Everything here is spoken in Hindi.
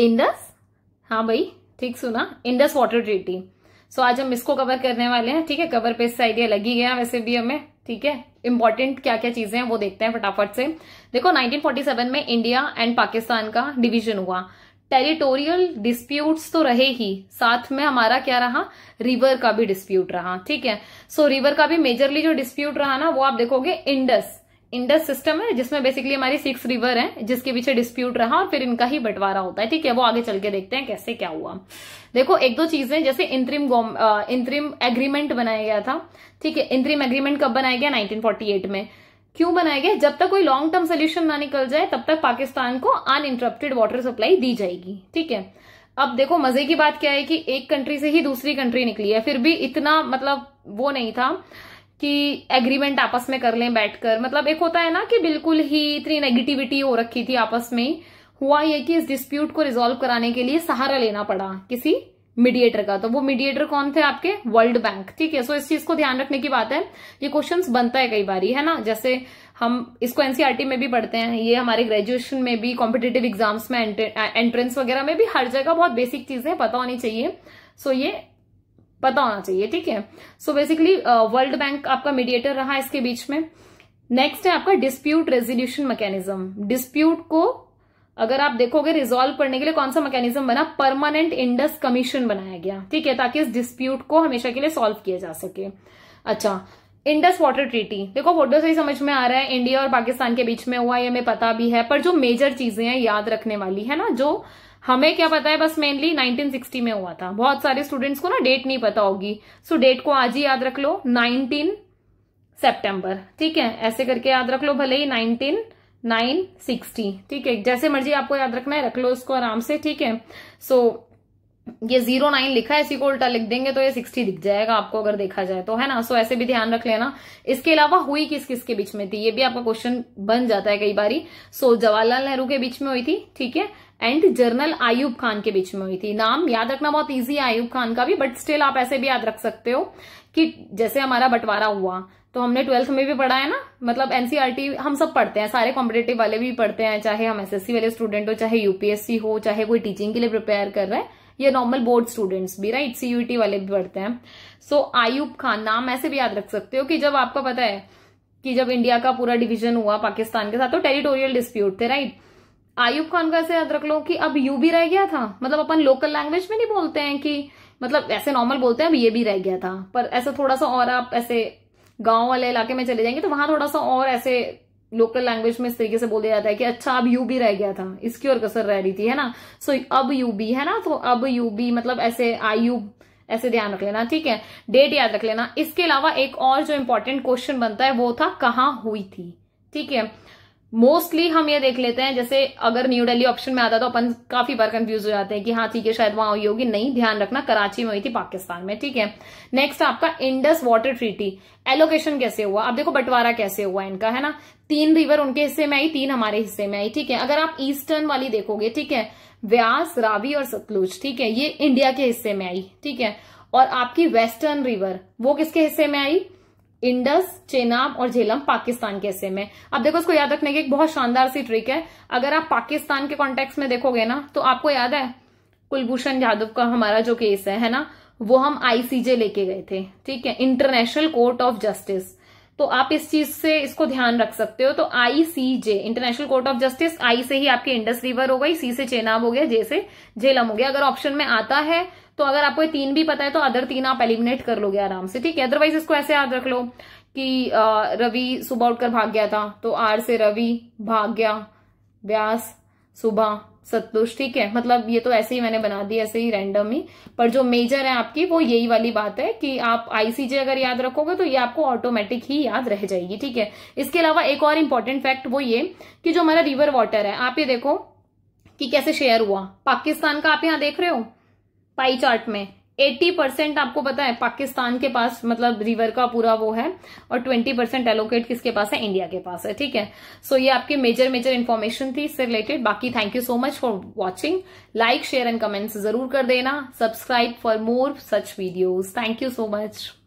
इंडस हाँ भाई ठीक सुना इंडस वाटर ट्रीटी सो आज हम इसको कवर करने वाले हैं ठीक है कवर पेज से आइडिया लगी गया वैसे भी हमें ठीक है इंपॉर्टेंट क्या क्या चीजें हैं वो देखते हैं फटाफट से देखो 1947 में इंडिया एंड पाकिस्तान का डिवीजन हुआ टेरिटोरियल डिस्प्यूट्स तो रहे ही साथ में हमारा क्या रहा रिवर का भी डिस्प्यूट रहा ठीक है सो so, रिवर का भी मेजरली जो डिस्प्यूट रहा ना वो आप देखोगे इंडस इंडस सिस्टम है जिसमें बेसिकली हमारी सिक्स रिवर है जिसके पीछे डिस्प्यूट रहा और फिर इनका ही बंटवारा होता है ठीक है वो आगे चल के देखते हैं कैसे क्या हुआ देखो एक दो चीजें जैसे इंतरिम इंतरिम एग्रीमेंट बनाया गया था ठीक है इंतरिम एग्रीमेंट कब बनाया गया 1948 में क्यों बनाया गया जब तक कोई लॉन्ग टर्म सोल्यूशन ना निकल जाए तब तक पाकिस्तान को अनइंटरप्टेड वाटर सप्लाई दी जाएगी ठीक है अब देखो मजे की बात क्या है कि एक कंट्री से ही दूसरी कंट्री निकली है फिर भी इतना मतलब वो नहीं था कि एग्रीमेंट आपस में कर लें बैठकर मतलब एक होता है ना कि बिल्कुल ही इतनी नेगेटिविटी हो रखी थी आपस में हुआ यह कि इस डिस्प्यूट को रिजोल्व कराने के लिए सहारा लेना पड़ा किसी मीडिएटर का तो वो मीडिएटर कौन थे आपके वर्ल्ड बैंक ठीक है सो इस चीज को ध्यान रखने की बात है ये क्वेश्चंस बनता है कई बार है ना जैसे हम इसको एनसीआरटी e में भी पढ़ते हैं ये हमारे ग्रेजुएशन में भी कॉम्पिटेटिव एग्जाम्स में एंट्रेंस वगैरह में भी हर जगह बहुत बेसिक चीजें पता होनी चाहिए सो ये पता होना चाहिए ठीक है सो बेसिकली वर्ल्ड बैंक आपका मीडिएटर रहा इसके बीच में नेक्स्ट है आपका डिस्प्यूट रेजोल्यूशन मैकेनिज्म डिस्प्यूट को अगर आप देखोगे रिजोल्व करने के लिए कौन सा मैकेनिज्म बना परमानेंट इंडस कमीशन बनाया गया ठीक है ताकि इस डिस्प्यूट को हमेशा के लिए सॉल्व किया जा सके अच्छा इंडस वाटर ट्रीटी देखो फोटो से ही समझ में आ रहा है इंडिया और पाकिस्तान के बीच में हुआ ये हमें पता भी है पर जो मेजर चीजें हैं याद रखने वाली है ना जो हमें क्या पता है बस मेनली 1960 में हुआ था बहुत सारे स्टूडेंट्स को ना डेट नहीं पता होगी सो so, डेट को आज ही याद रख लो 19 सितंबर ठीक है ऐसे करके याद रख लो भले ही नाइनटीन नाइन सिक्सटी ठीक है जैसे मर्जी आपको याद रखना है रख लो इसको आराम से ठीक है सो so, ये जीरो नाइन लिखा है इसी को उल्टा लिख देंगे तो ये सिक्सटी दिख जाएगा आपको अगर देखा जाए तो है ना सो ऐसे भी ध्यान रख लेना इसके अलावा हुई किस किस के बीच में थी ये भी आपका क्वेश्चन बन जाता है कई बारी सो जवाहरलाल नेहरू के बीच में हुई थी ठीक है एंड जर्नल आयुब खान के बीच में हुई थी नाम याद रखना बहुत इजी है आयुब खान का भी बट स्टिल आप ऐसे भी याद रख सकते हो कि जैसे हमारा बंटवारा हुआ तो हमने ट्वेल्थ में भी पढ़ा है ना मतलब एनसीईआरटी e हम सब पढ़ते हैं सारे कॉम्पिटेटिव वाले भी पढ़ते हैं चाहे हम एसएससी वाले स्टूडेंट हो चाहे यूपीएससी हो चाहे कोई टीचिंग के लिए प्रिपेयर कर रहे हैं या नॉर्मल बोर्ड स्टूडेंट्स भी राइट सीयूटी वाले भी पढ़ते हैं सो so, आयुब खान नाम ऐसे भी याद रख सकते हो कि जब आपका पता है कि जब इंडिया का पूरा डिविजन हुआ पाकिस्तान के साथ तो टेरिटोरियल डिस्प्यूट थे राइट आयुब खान का ऐसे याद रख लो कि अब यू भी रह गया था मतलब अपन लोकल लैंग्वेज में नहीं बोलते हैं कि मतलब ऐसे नॉर्मल बोलते हैं अब ये भी रह गया था पर ऐसा थोड़ा सा और आप ऐसे गांव वाले इलाके में चले जाएंगे तो वहां थोड़ा सा और ऐसे लोकल लैंग्वेज में इस तरीके से बोल दिया जाता है कि अच्छा अब यू भी रह गया था इसकी और कसर रह रही थी है ना सो so, अब यू बी है ना तो अब यू बी मतलब ऐसे आयुब ऐसे ध्यान रख लेना ठीक है डेट याद रख लेना इसके अलावा एक और जो इम्पोर्टेंट क्वेश्चन बनता है वो था कहाँ हुई थी ठीक है मोस्टली हम ये देख लेते हैं जैसे अगर न्यू दिल्ली ऑप्शन में आता तो अपन काफी बार कंफ्यूज हो जाते हैं कि हाँ ठीक है शायद वहां हुई होगी नहीं ध्यान रखना कराची में हुई थी पाकिस्तान में ठीक है नेक्स्ट आपका इंडस वाटर ट्रीटी एलोकेशन कैसे हुआ आप देखो बंटवारा कैसे हुआ इनका है ना तीन रिवर उनके हिस्से में आई तीन हमारे हिस्से में आई ठीक है अगर आप ईस्टर्न वाली देखोगे ठीक है व्यास रावी और सतलुज ठीक है ये इंडिया के हिस्से में आई ठीक है और आपकी वेस्टर्न रिवर वो किसके हिस्से में आई इंडस चेनाब और झेलम पाकिस्तान के हिस्से में अब देखो इसको याद रखने की एक बहुत शानदार सी ट्रिक है अगर आप पाकिस्तान के कॉन्टेक्स्ट में देखोगे ना तो आपको याद है कुलभूषण यादव का हमारा जो केस है है ना वो हम आईसीजे लेके गए थे ठीक है इंटरनेशनल कोर्ट ऑफ जस्टिस तो आप इस चीज से इसको ध्यान रख सकते हो तो ICJ international court of justice आई से ही आपके इंडस रिवर हो गई सी से चेनाब हो गया जे से झेलम हो गया अगर ऑप्शन में आता है तो अगर आपको ये तीन भी पता है तो अदर तीन आप एलिमिनेट कर लोगे आराम से ठीक है अदरवाइज इसको ऐसे याद रख लो कि रवि सुबह उठकर भाग गया था तो आर से रवि भाग गया व्यास सुबह सतुष ठीक है मतलब ये तो ऐसे ही मैंने बना दी ऐसे ही रैंडम ही पर जो मेजर है आपकी वो यही वाली बात है कि आप आईसीजे अगर याद रखोगे तो ये आपको ऑटोमेटिक ही याद रह जाएगी ठीक है इसके अलावा एक और इम्पोर्टेंट फैक्ट वो ये कि जो हमारा रिवर वाटर है आप ये देखो कि कैसे शेयर हुआ पाकिस्तान का आप यहाँ देख रहे हो पाई चार्ट में 80 परसेंट आपको पता है पाकिस्तान के पास मतलब रिवर का पूरा वो है और 20 परसेंट एलोकेट किसके पास है इंडिया के पास है ठीक है सो so, ये आपकी मेजर मेजर इन्फॉर्मेशन थी इससे रिलेटेड बाकी thank you so much for watching like share and comments जरूर कर देना subscribe for more such videos thank you so much